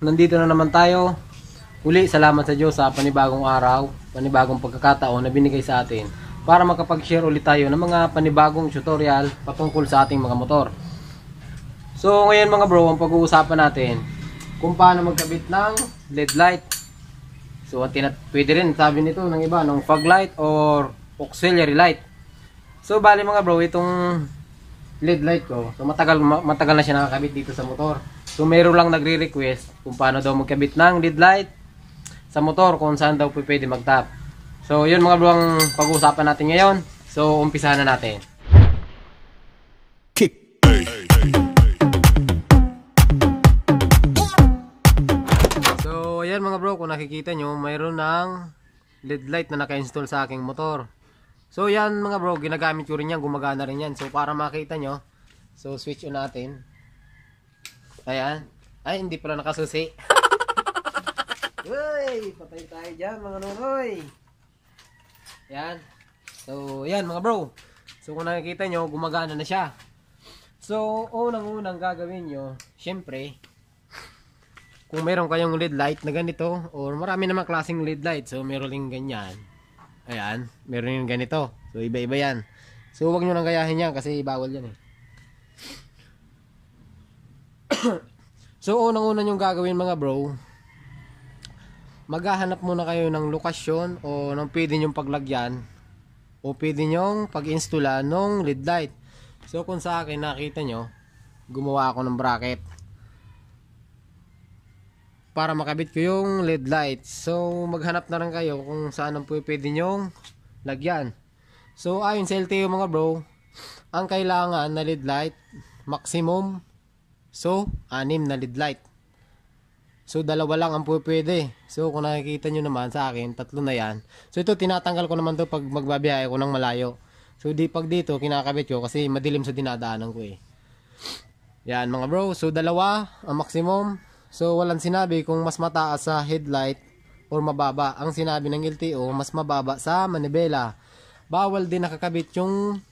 nandito na naman tayo. Uli, salamat sa Diyos sa panibagong araw, panibagong pagkakataon na binigay sa atin para makapag-share ulit tayo ng mga panibagong tutorial patungkol sa ating mga motor. So, ngayon mga bro, ang pag-uusapan natin kung paano magkabit ng LED light. So, at pwede rin sabi nito ng iba, ng fog light or auxiliary light. So, bali mga bro, itong LED light ko, so matagal, matagal na siya nakakabit dito sa motor. So meron lang nagre-request kung paano daw magkabit ng lead light sa motor kung saan daw pwede mag-tap. So yun mga bro ang pag-uusapan natin ngayon. So umpisa na natin. So ayan mga bro kung nakikita nyo mayroon ng LED light na naka-install sa aking motor. So yan mga bro ginagamit ko rin yan gumagana rin yan. So para makita nyo so switch on natin. Ayan. Ay, hindi pala nakasusi. Uy, patay tayo dyan mga nunoy. Ayan. So, ayan mga bro. So, kung nakikita nyo, gumagana na siya. So, unang-unang gagawin nyo, syempre, kung meron kayong LED light na ganito, or marami namang klaseng LED light, so meron rin ganyan. Ayan, meron rin ganito. So, iba-iba yan. So, huwag nyo nang gayahin yan kasi bawal yan eh. so, unang-una yung gagawin mga bro, maghahanap muna kayo ng lokasyon o ng pwede nyong paglagyan o pwede nyong pag-installa ng LED light. So, kung sa akin nakita nyo, gumawa ako ng bracket para makabit ko yung LED light. So, maghanap na lang kayo kung saan ang pwede nyong lagyan. So, ayon sa LTO mga bro, ang kailangan na LED light, maximum So, anim na lead light. So, dalawa lang ang pwede. So, kung nakikita nyo naman sa akin, tatlo na yan. So, ito, tinatanggal ko naman to pag magbabiyahe ko ng malayo. So, di pag dito, kinakabit ko kasi madilim sa dinadaanan ko eh. Yan, mga bro. So, dalawa ang maximum. So, walang sinabi kung mas mataas sa headlight or mababa. Ang sinabi ng LTO, mas mababa sa manibela. Bawal din nakakabit yung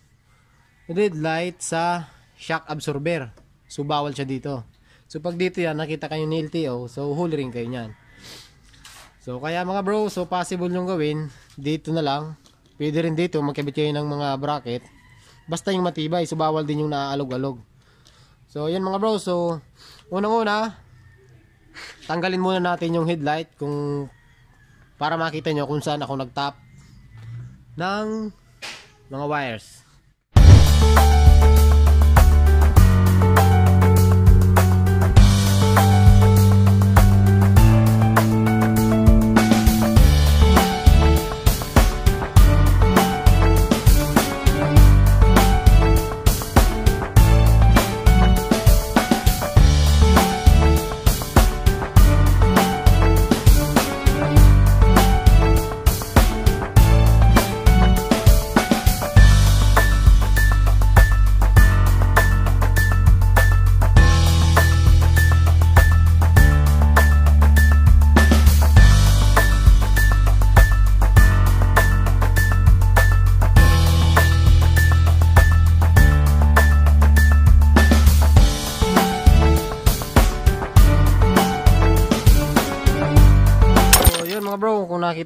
red light sa shock absorber. So, bawal siya dito. So, pag dito yan, nakita kayo ni LTO, so, huli rin kayo niyan. So, kaya mga bro, so, possible yung gawin, dito na lang. Pwede rin dito, magkabit kayo ng mga bracket. Basta yung matibay, so, bawal din yung naaalog-alog. So, yan mga bro, so, unang-una, tanggalin muna natin yung headlight kung, para makita nyo kung saan ako nagtap ng mga wires.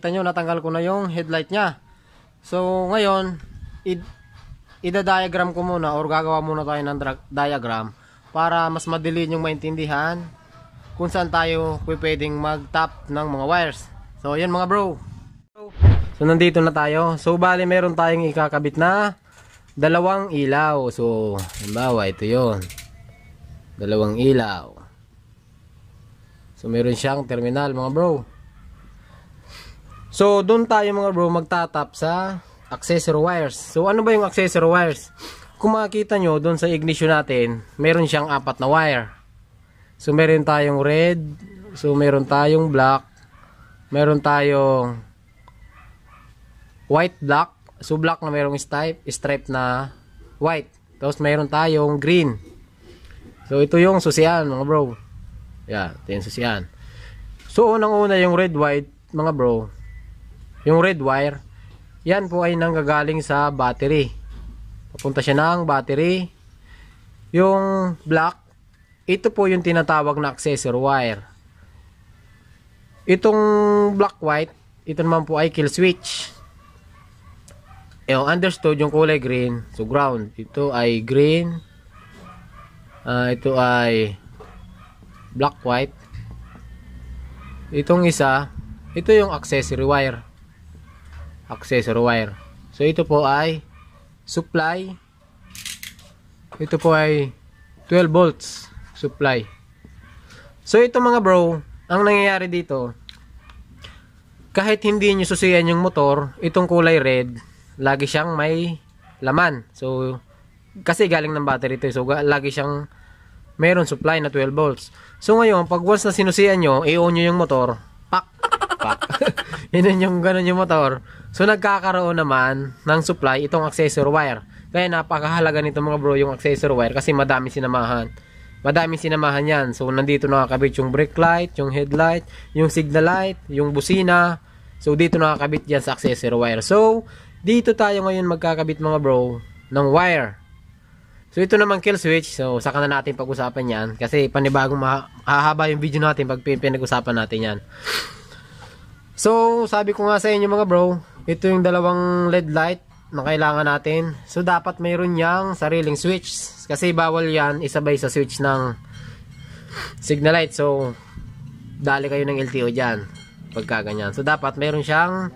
nakita nyo natanggal ko na yung headlight nya so ngayon ida-diagram ko muna or gagawa muna tayo ng diagram para mas madali yung maintindihan kung saan tayo pwedeng mag tap ng mga wires so yun mga bro so nandito na tayo so bali meron tayong ikakabit na dalawang ilaw so halimbawa ito yon dalawang ilaw so meron siyang terminal mga bro So, doon tayo mga bro magtatap sa accessory wires. So, ano ba yung accessory wires? Kung makikita nyo, doon sa ignition natin, meron siyang apat na wire. So, meron tayong red. So, meron tayong black. Meron tayong white black. So, black na merong stripe, stripe na white. Tapos, meron tayong green. So, ito yung susian mga bro. Yeah, ito yung susian. So, unang-una yung red, white mga bro yung red wire yan po ay nanggagaling sa battery papunta siya ng battery yung black ito po yung tinatawag na accessory wire itong black white ito naman po ay kill switch yung understood yung kulay green so ground ito ay green uh, ito ay black white itong isa ito yung accessory wire accessory wire. So ito po ay supply. Ito po ay 12 volts supply. So ito mga bro, ang nangyayari dito, kahit hindi nyo susiyan yung motor, itong kulay red, lagi siyang may laman. So, kasi galing ng battery ito. Eh. So, lagi siyang meron supply na 12 volts. So, ngayon, pag once na sinusiyan nyo, i-on nyo yung motor, pak, pak. Yan yung ganun yung motor. So nagkakaroon naman ng supply itong accessory wire. Kaya napakahalaga nito mga bro yung accessory wire kasi madami sinamahan. Madami sinamahan yan. So nandito nakakabit yung brake light, yung headlight, yung signal light, yung busina. So dito nakakabit yan sa accessory wire. So dito tayo ngayon magkakabit mga bro ng wire. So ito naman kill switch. So saka na natin pag-usapan yan. Kasi panibagong mahahaba yung video natin pag pinag-usapan natin yan. So sabi ko nga sa inyo mga bro, ito yung dalawang LED light na kailangan natin. So dapat mayroon yang sariling switch kasi bawal yan isabay sa switch ng signal light. So dali kayo ng LTO dyan pagka ganyan. So dapat mayroon siyang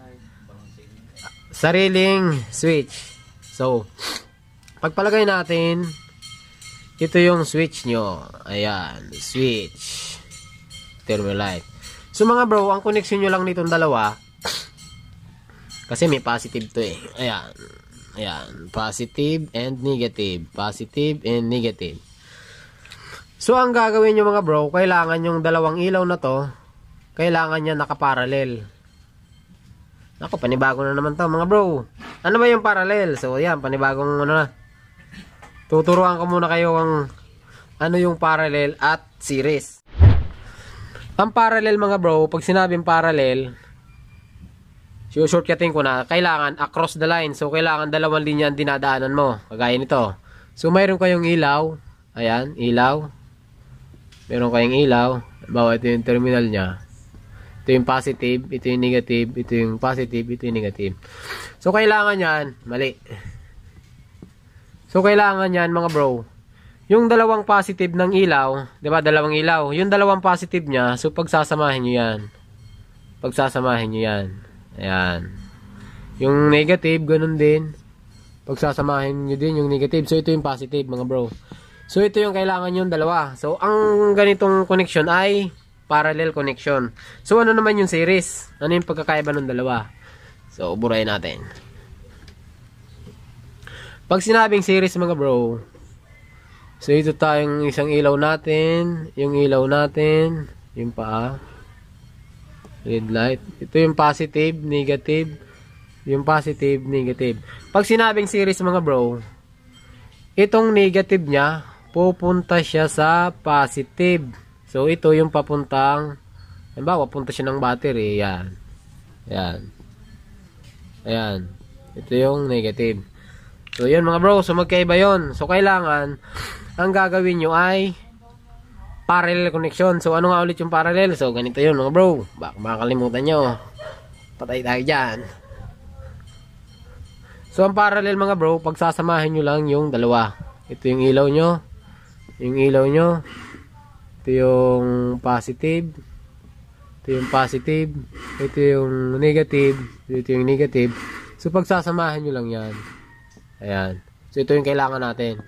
sariling switch. So pagpalagay natin ito yung switch nyo. Ayan, switch. Thermal light. So mga bro, ang connection nyo lang nitong dalawa kasi may positive to eh. Ayan. Ayan. Positive and negative. Positive and negative. So, ang gagawin nyo mga bro, kailangan yung dalawang ilaw na to, kailangan niya nakaparallel. Ako, panibago na naman to mga bro. Ano ba yung parallel? So, ayan, panibagong ano na. Tuturuan ko muna kayo ang ano yung parallel at series. Ang parallel mga bro, pag sinabing parallel, So, shortcutting ko na, kailangan across the line. So, kailangan dalawang linya ang dinadaanan mo. Kagaya nito. So, mayroon kayong ilaw. Ayan, ilaw. Meron kayong ilaw. Bawa, ito yung terminal niya. Ito yung positive, ito yung negative, ito yung positive, ito yung negative. So, kailangan yan, mali. So, kailangan yan, mga bro. Yung dalawang positive ng ilaw, di ba, dalawang ilaw. Yung dalawang positive niya, so, pagsasamahin nyo yan. Pagsasamahin nyo yan. Ayan. Yung negative, ganun din. Pagsasamahin nyo din yung negative. So, ito yung positive, mga bro. So, ito yung kailangan yung dalawa. So, ang ganitong connection ay parallel connection. So, ano naman yung series? Ano yung pagkakaiba ng dalawa? So, burayin natin. Pag sinabing series, mga bro, so, ito tayong isang ilaw natin, yung ilaw natin, yung paa. Red light. Ito yung positive, negative. Yung positive, negative. Pag sinabing series mga bro, itong negative niya, pupunta siya sa positive. So, ito yung papuntang, halimbawa, punta siya ng battery. Ayan. Ayan. Ayan. Ito yung negative. So, yun mga bro. So, magkaiba yun. So, kailangan, ang gagawin nyo ay, parallel connection. So, ano nga ulit yung parallel? So, ganito yun mga bro. Baka makalimutan nyo. Patay tayo dyan. So, ang parallel mga bro, pagsasamahin nyo lang yung dalawa. Ito yung ilaw nyo. Yung ilaw nyo. Ito yung positive. Ito yung positive. Ito yung negative. Ito yung negative. So, pagsasamahin nyo lang yan. Ayan. So, ito yung kailangan natin.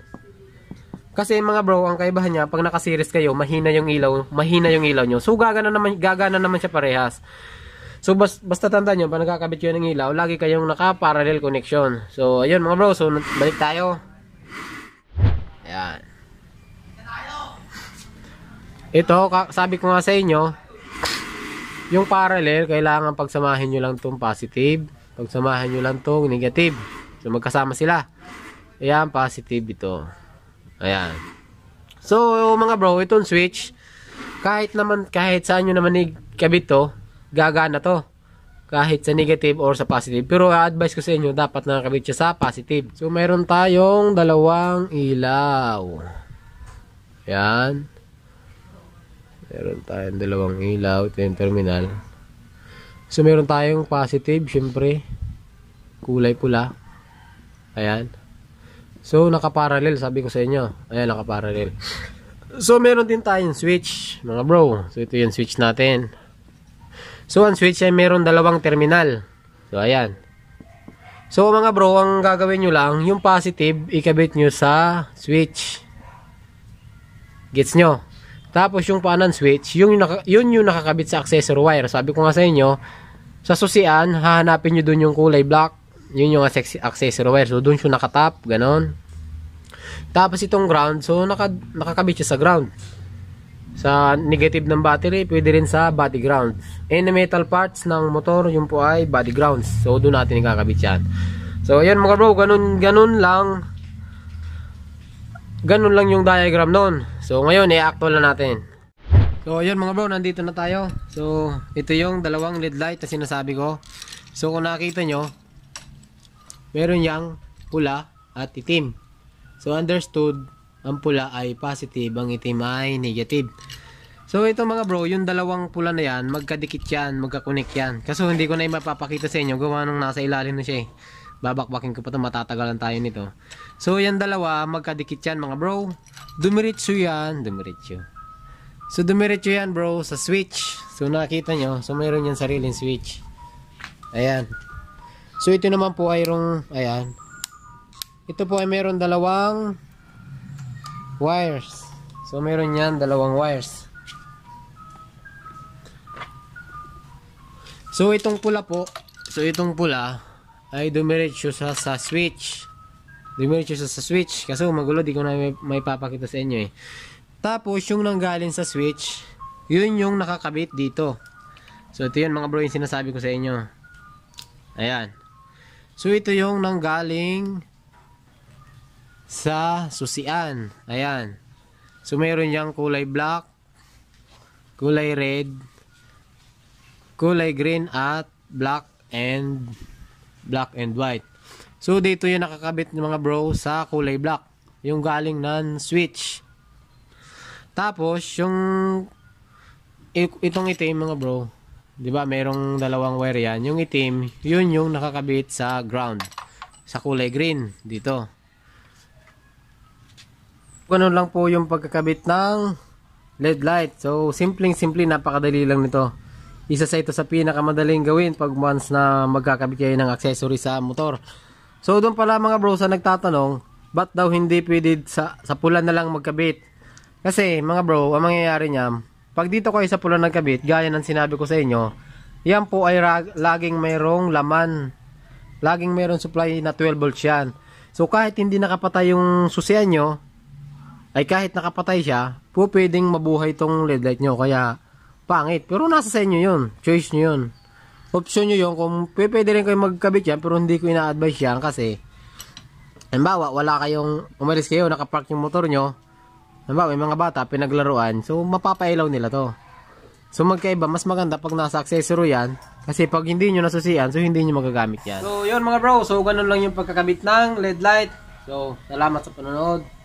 Kasi mga bro, ang kaibahan niya, pag naka-series kayo, mahina yung ilaw, mahina yung ilaw nyo. So, gagana naman, gagana naman siya parehas. So, bas, basta tanda nyo, pag nagkakabit kayo ng ilaw, lagi kayong naka-parallel connection. So, ayun mga bro, so balik tayo. Ayan. Ito, sabi ko nga sa inyo, yung parallel, kailangan pagsamahin nyo lang itong positive, pagsamahin nyo lang itong negative. So, magkasama sila. Ayan, positive ito. Ayan. So, mga bro, itong switch, kahit naman, kahit saan nyo naman ikabit to, gagana to. Kahit sa negative or sa positive. Pero, advice ko sa inyo, dapat nakakabit siya sa positive. So, mayroon tayong dalawang ilaw. Ayan. Meron tayong dalawang ilaw. Ito yung terminal. So, meron tayong positive, syempre. Kulay pula. Ayan. So, nakaparallel, sabi ko sa inyo. Ayan, nakaparallel. So, meron din tayong switch, mga bro. So, ito yung switch natin. So, ang switch ay meron dalawang terminal. So, ayan. So, mga bro, ang gagawin nyo lang, yung positive, ikabit nyo sa switch. Gets nyo? Tapos, yung paanan switch, yung, yun yung nakakabit sa accessory wire. Sabi ko nga sa inyo, sa susian, hahanapin nyo dun yung kulay black yun yung accessory wire. So, doon siya nakatap. Ganon. Tapos itong ground. So, naka, nakakabit siya sa ground. Sa negative ng battery, pwede rin sa body grounds. And the metal parts ng motor, yung po ay body grounds. So, doon natin ikakabit yan. So, ayan mga bro. Ganun, ganun lang. Ganun lang yung diagram noon. So, ngayon, i-actual na natin. So, ayan mga bro. Nandito na tayo. So, ito yung dalawang LED light na sinasabi ko. So, kung nakita nyo, meron yang pula at itim. So understood, ang pula ay positive, ang itim ay negative. So ito mga bro, yung dalawang pula na yan, magkadikit yan, magkakunik yan. Kaso hindi ko na yung mapapakita sa inyo, gawa nung nasa ilalim na siya eh. Babakbakin ko pa ito, matatagalan tayo nito. So yan dalawa, magkadikit yan mga bro. Dumiritso yan, dumiritso. So dumiritso yan bro, sa switch. So nakita nyo, so mayroon yan sariling switch. Ayan. So ito naman po ay yung ayan. Ito po ay meron dalawang wires. So meron 'yan dalawang wires. So itong pula po, so itong pula ay dumiretso sa sa switch. Dumiretso sa, sa switch kasi magulo di ko na may, may papakita sa inyo eh. Tapos yung nanggaling sa switch, yun yung nakakabit dito. So ito yun mga bro yung sinasabi ko sa inyo. Ayan. So ito yung nanggaling sa susian. Ayan. So meron yang kulay black, kulay red, kulay green at black and black and white. So dito yung nakakabit ng mga bro sa kulay black. Yung galing ng switch. Tapos yung itong itim mga bro 'Di ba? Merong dalawang wire 'yan. Yung itim, 'yun yung nakakabit sa ground sa kulay green dito. Ganun lang po yung pagkakabit ng LED light. So, simpleng-simple napakadali lang nito. Isa sa ito sa pinakamadaling gawin pag once na magkakabit kayo ng accessory sa motor. So, doon pala mga bro sa nagtatanong, ba't daw hindi pwede sa, sa pula na lang magkabit? Kasi mga bro, ang mangyayari niya, pag dito kayo sa pula ng kabit, gaya ng sinabi ko sa inyo, yan po ay laging mayroong laman. Laging mayroong supply na 12 volts yan. So kahit hindi nakapatay yung susian nyo, ay kahit nakapatay siya, po pwedeng mabuhay itong LED light nyo. Kaya pangit. Pero nasa sa inyo yun. Choice nyo yun. Option nyo yun. Kung pwede rin kayo magkabit yan, pero hindi ko ina-advise yan kasi, halimbawa, wala kayong, umalis kayo, nakapark yung motor nyo, halimbawa may mga bata pinaglaruan so mapapailaw nila to so magkaiba mas maganda pag nasa accessory yan kasi pag hindi nyo nasusian so hindi nyo magagamit yan so yun mga bro so ganun lang yung pagkakabit ng LED light so salamat sa panonood